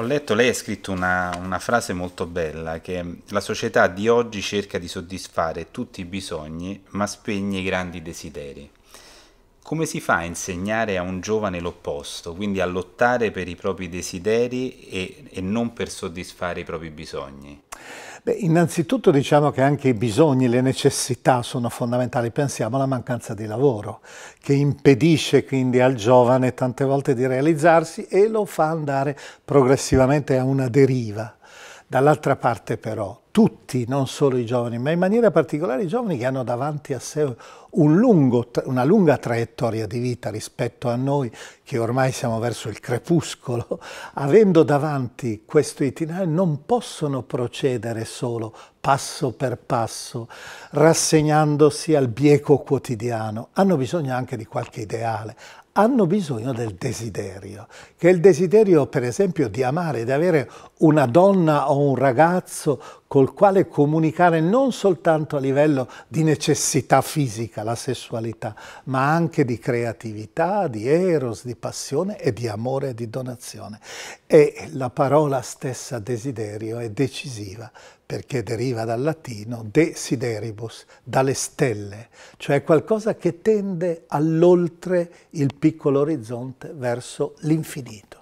ho letto, lei ha scritto una, una, frase molto bella, che la società di oggi cerca di soddisfare tutti i bisogni, ma spegne i grandi desideri. Come si fa a insegnare a un giovane l'opposto, quindi a lottare per i propri desideri e, e non per soddisfare i propri bisogni? Beh, innanzitutto diciamo che anche i bisogni, le necessità sono fondamentali. Pensiamo alla mancanza di lavoro, che impedisce quindi al giovane tante volte di realizzarsi e lo fa andare progressivamente a una deriva. Dall'altra parte però tutti, non solo i giovani, ma in maniera particolare i giovani che hanno davanti a sé un lungo, una lunga traiettoria di vita rispetto a noi, che ormai siamo verso il crepuscolo, avendo davanti questo itinerario non possono procedere solo passo per passo, rassegnandosi al bieco quotidiano, hanno bisogno anche di qualche ideale, hanno bisogno del desiderio, che è il desiderio per esempio di amare, di avere una donna o un ragazzo col quale comunicare non soltanto a livello di necessità fisica la sessualità, ma anche di creatività, di eros, di passione e di amore e di donazione. E la parola stessa desiderio è decisiva perché deriva dal latino desideribus, dalle stelle, cioè qualcosa che tende all'oltre il piccolo orizzonte verso l'infinito.